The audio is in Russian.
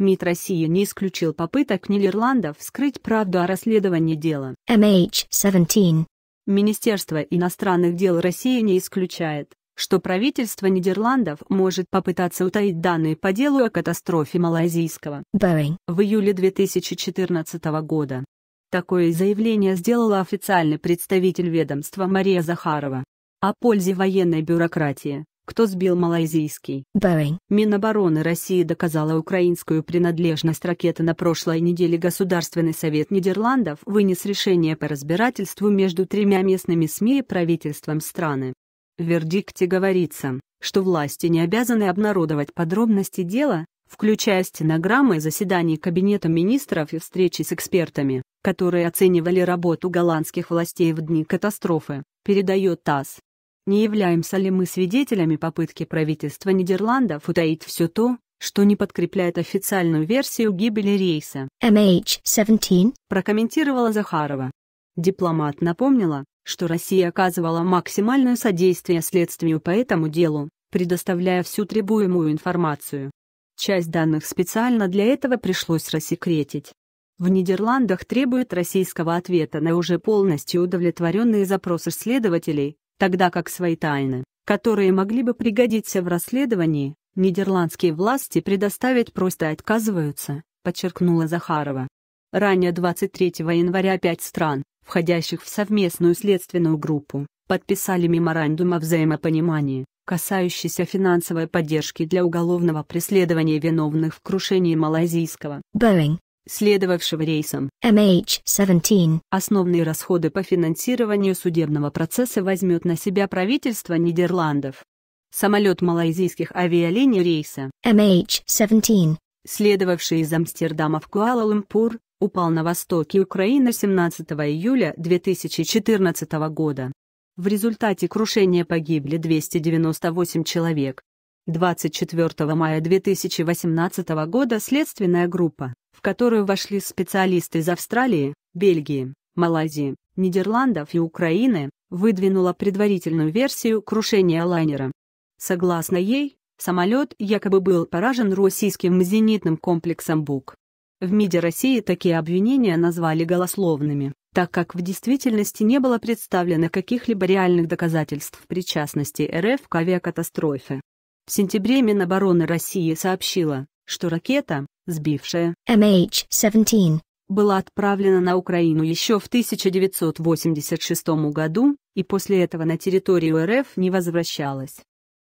МИД России не исключил попыток Нидерландов вскрыть правду о расследовании дела. MH17. Министерство иностранных дел России не исключает, что правительство Нидерландов может попытаться утаить данные по делу о катастрофе малазийского Boeing. в июле 2014 года. Такое заявление сделала официальный представитель ведомства Мария Захарова. О пользе военной бюрократии, кто сбил малайзийский Boeing. Минобороны России доказала украинскую принадлежность ракеты на прошлой неделе Государственный совет Нидерландов вынес решение по разбирательству между тремя местными СМИ и правительством страны. В вердикте говорится, что власти не обязаны обнародовать подробности дела, включая стенограммы заседаний Кабинета министров и встречи с экспертами, которые оценивали работу голландских властей в дни катастрофы, передает ТАСС. Не являемся ли мы свидетелями попытки правительства Нидерландов утаить все то, что не подкрепляет официальную версию гибели рейса? MH17 прокомментировала Захарова. Дипломат напомнила, что Россия оказывала максимальное содействие следствию по этому делу, предоставляя всю требуемую информацию. Часть данных специально для этого пришлось рассекретить. В Нидерландах требуют российского ответа на уже полностью удовлетворенные запросы следователей, тогда как свои тайны, которые могли бы пригодиться в расследовании, нидерландские власти предоставить просто отказываются, подчеркнула Захарова. Ранее 23 января пять стран, входящих в совместную следственную группу, подписали меморандум о взаимопонимании, касающийся финансовой поддержки для уголовного преследования виновных в крушении малазийского Boeing следовавшего рейсом MH17. Основные расходы по финансированию судебного процесса возьмет на себя правительство Нидерландов. Самолет малайзийских авиалиний рейса MH17, следовавший из Амстердама в Куала-Лумпур, упал на востоке Украины 17 июля 2014 года. В результате крушения погибли 298 человек. 24 мая 2018 года следственная группа в которую вошли специалисты из Австралии, Бельгии, Малайзии, Нидерландов и Украины, выдвинула предварительную версию крушения лайнера. Согласно ей, самолет якобы был поражен российским зенитным комплексом «Бук». В МИДе России такие обвинения назвали голословными, так как в действительности не было представлено каких-либо реальных доказательств причастности РФ к авиакатастрофе. В сентябре Минобороны России сообщила, что ракета, сбившая MH-17, была отправлена на Украину еще в 1986 году и после этого на территорию РФ не возвращалась.